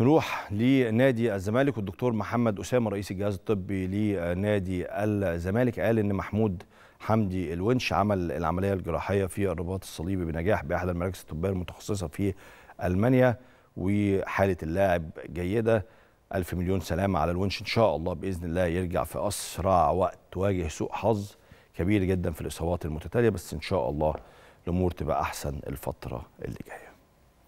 نروح لنادي الزمالك والدكتور محمد أسامة رئيس الجهاز الطبي لنادي الزمالك قال إن محمود حمدي الونش عمل العملية الجراحية في الرباط الصليبي بنجاح بأحد المراكز الطبية المتخصصة في ألمانيا وحالة اللاعب جيدة ألف مليون سلامة على الونش إن شاء الله بإذن الله يرجع في أسرع وقت واجه سوء حظ كبير جدا في الإصابات المتتالية بس إن شاء الله الأمور تبقى أحسن الفترة اللي جاية